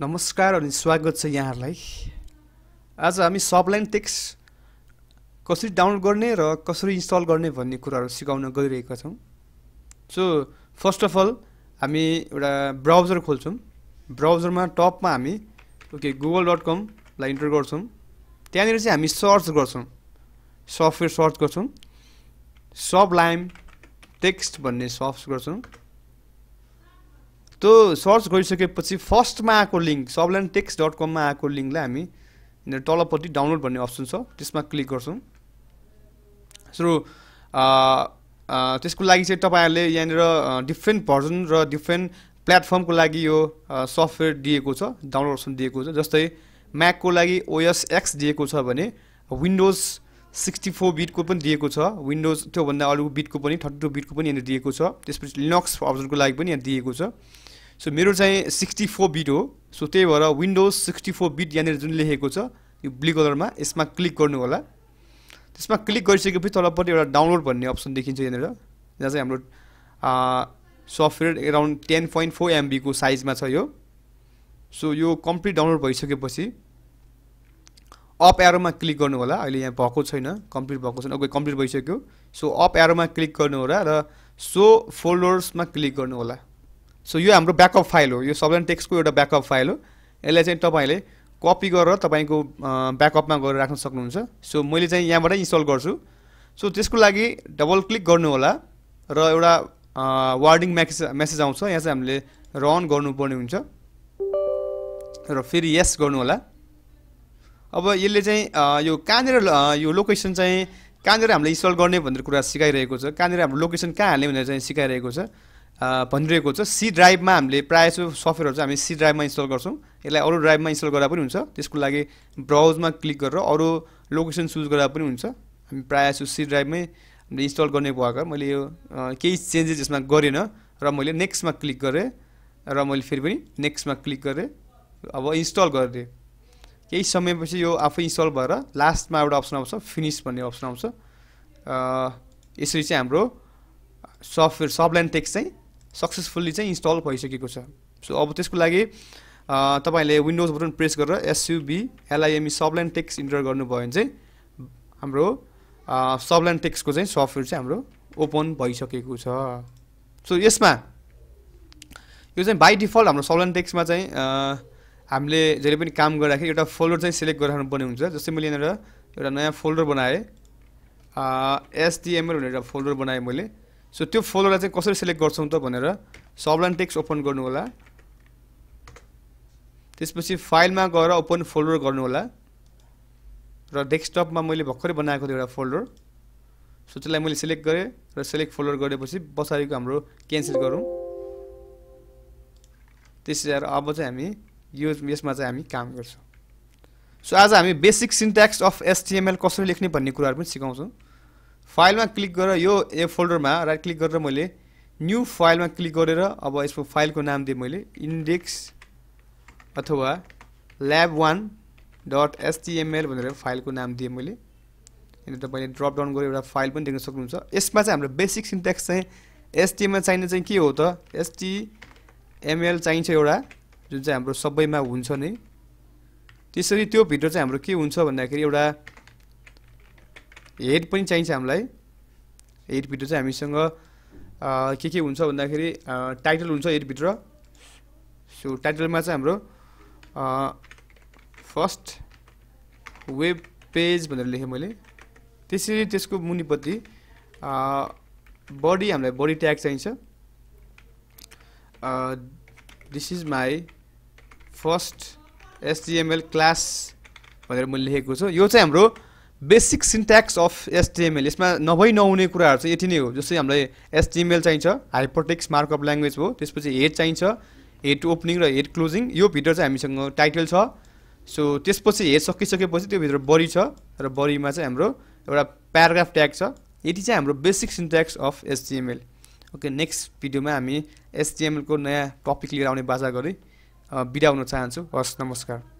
नमस्कार अनि स्वागत छ यहाँहरूलाई आज हामी सबलाइन टेक्स्ट कसरी डाउनलोड गर्ने र कसरी इन्स्टल गर्ने भन्ने कुराहरू सिकाउन गइरहेका छौँ सो फर्स्ट अफ अल हामी एउटा ब्राउजर खोल्छौँ ब्राउजरमा टपमा हामी ओके गुगल डट कमलाई इन्टर गर्छौँ त्यहाँनिर चाहिँ हामी सर्च गर्छौँ सफ्टवेयर सर्च गर्छौँ सब लाइम टेक्स्ट भन्ने सर्च गर्छौँ त्यो सर्च गरिसकेपछि फर्स्टमा आएको लिङ्क सबल्यान्ड टेक्स डट कममा आएको लिङ्कलाई हामी यिनीहरू तलपट्टि डाउनलोड भन्ने अप्सन छ त्यसमा क्लिक गर्छौँ सो त्यसको लागि चाहिँ तपाईँहरूले यहाँनिर डिफ्रेन्ट भर्जन र डिफ्रेन्ट प्लेटफर्मको लागि यो सफ्टवेयर दिएको छ डाउनलोड अप्सन दिएको छ जस्तै म्याकको लागि ओएस एक्स दिएको छ भने विन्डोज सिक्सटी फोर बिटको पनि दिएको छ विन्डोज त्योभन्दा अरू बिटको पनि थर्टी टू बिटको पनि यहाँनिर दिएको छ त्यसपछि लिनक्स अप्सनको लागि पनि यहाँ दिएको छ सो मेरो चाहिँ सिक्सटी फोर बिट हो सो त्यही भएर विन्डोज सिक्सटी फोर बिट यहाँनिर जुन लेखेको छ यो ब्लु कलरमा यसमा क्लिक गर्नु होला त्यसमा क्लिक गरिसकेपछि तलपट्टि एउटा डाउनलोड भन्ने अप्सन देखिन्छ यहाँनिर जहाँ चाहिँ हाम्रो software around ten point four एमबीको साइजमा छ यो सो यो कम्प्लिट डाउनलोड भइसकेपछि अप एरोमा क्लिक गर्नु होला अहिले यहाँ भएको छैन कम्प्लिट भएको छैन ओके कम्प्लिट भइसक्यो सो अप एरोमा क्लिक गर्नु होला र सो फोल्डर्समा क्लिक गर्नु होला सो यो हाम्रो ब्याकअप फाइल हो यो सबै टेक्स्टको एउटा ब्याकअप फाइल हो यसलाई चाहिँ तपाईँले कपी गरेर तपाईँको ब्याकअपमा गरेर राख्न सक्नुहुन्छ सो मैले चाहिँ यहाँबाट इन्स्टल गर्छु सो त्यसको लागि डबल क्लिक गर्नु होला र एउटा वार्डिङ म्याकेज म्यासेज आउँछ यहाँ चाहिँ हामीले रन गर्नुपर्ने हुन्छ र फेरि यस गर्नु होला अब यसले चाहिँ यो कहाँनिर यो लोकेसन चाहिँ कहाँनिर हामीले इन्स्टल गर्ने भनेर कुरा सिकाइरहेको छ कहाँनिर हाम्रो लोकेसन कहाँ हाल्ने भनेर चाहिँ सिकाइरहेको छ भनिरहेको छ सी ड्राइभमा हामीले प्रायः जस्तो सफ्टवेयरहरू चाहिँ हामी सी ड्राइभमा इन्स्टल गर्छौँ यसलाई अरू ड्राइभमा इन्स्टल गर्दा पनि हुन्छ त्यसको लागि ब्राउजमा क्लिक गरेर अरू लोकेसन चुज गर्दा पनि हुन्छ हामी प्रायः जस्तो सी ड्राइभमै हामीले इन्स्टल गर्ने भएको मैले यो केही चेन्जेस यसमा गरेन र मैले नेक्स्टमा क्लिक गरेँ र मैले फेरि पनि नेक्स्टमा क्लिक गरेँ अब इन्स्टल गरेँ केही समयपछि यो आफै इन्स्टल भएर लास्टमा एउटा अप्सन आउँछ फिनिस भन्ने अप्सन आउँछ यसरी चाहिँ हाम्रो सफ्टवेयर सबल्यान्ड टेक्स चाहिँ सक्सेसफुल्ली चाहिँ इन्स्टल भइसकेको छ सो अब त्यसको लागि तपाईँले विन्डोज बटन प्रेस गरेर एसयुबी एलआइएमई सबल्यान्ड टेक्स इन्टर गर्नुभयो भने चाहिँ हाम्रो सबल्यान्ड टेक्सको चाहिँ सफ्टवेयर चाहिँ हाम्रो ओपन भइसकेको छ सो यसमा यो चाहिँ बाई डिफल्ट हाम्रो सबल्यान्ड टेक्समा चाहिँ हामीले जहिले पनि काम गर्दाखेरि एउटा फोल्डर चाहिँ सेलेक्ट गरिराख्नु पर्ने हुन्छ जस्तै मैले यहाँनिर एउटा नयाँ फोल्डर बनाएँ एसडिएमएल भनेर एउटा फोल्डर बनाएँ मैले सो त्यो फोल्डरलाई चाहिँ कसरी सेलेक्ट गर्छौँ त भनेर सबलाइन टेक्स्ट ओपन गर्नु होला त्यसपछि फाइलमा गएर ओपन फोल्डर गर्नु होला र डेस्कटपमा मैले भर्खरै बनाएको थिएँ एउटा फोल्डर सो त्यसलाई मैले सेलेक्ट गरेँ र सेलेक्ट फोल्डर गरेपछि पछाडिको हाम्रो क्यान्सल गरौँ त्यसै अब चाहिँ हामी यो यसमा चाहिँ हामी काम गर्छौँ सो आज हामी बेसिक सिन्ट्याक्स अफ एसटिएमएल कसरी लेख्ने भन्ने कुराहरू पनि सिकाउँछौँ फाइलमा क्लिक गरेर यो ए फोल्डरमा राइट क्लिक गरेर मैले न्यू फाइलमा क्लिक गरेर अब यसको फाइलको नाम दिएँ मैले इन्डेक्स अथवा ल्याब वान डट एसटिएमएल भनेर फाइलको नाम दिएँ मैले यहाँनिर तपाईँले ड्रप डाउन गरेर एउटा फाइल पनि देख्न सक्नुहुन्छ यसमा चाहिँ हाम्रो बेसिक सिन्ट्याक्स चाहिँ एसटिएमएल चाहिने चाहिँ के हो त एसटिएमएल चाहिन्छ एउटा जुन चाहिँ हाम्रो सबैमा हुन्छ नै त्यसरी त्यो भित्र चाहिँ हाम्रो के हुन्छ भन्दाखेरि एउटा हेड पनि चाहिन्छ हामीलाई हेडभित्र चाहिँ हामीसँग के के हुन्छ भन्दाखेरि टाइटल हुन्छ हेडभित्र सो टाइटलमा चाहिँ हाम्रो फर्स्ट वेब पेज भनेर लेखेँ मैले त्यसरी त्यसको मुनिपट्टि बडी हामीलाई बडी ट्याग चाहिन्छ this is my first HTML class भनेर मैले लेखेको छु यो चाहिँ हाम्रो बेसिक सिन्ट्याक्स अफ एसटिएमएल यसमा नभई नहुने कुराहरू चाहिँ यति नै हो जस्तै हामीलाई एसटिएमएल चाहिन्छ मार्क मार्कअप ल्याङ्ग्वेज हो त्यसपछि हेड चाहिन्छ हेड ओपनिङ र हेड क्लोजिङ यो भित्र चाहिँ हामीसँग टाइटल छ सो त्यसपछि हेड सकिसकेपछि त्यो भित्र बडी छ र बडीमा चाहिँ हाम्रो एउटा प्याराग्राफ ट्याग छ यति चाहिँ हाम्रो basic syntax of HTML okay next भिडियोमा हामी एसटिएमएलको नयाँ टपिक लिएर आउने बाजा गरेँ बिदा हुन चाहन्छु हस् नमस्कार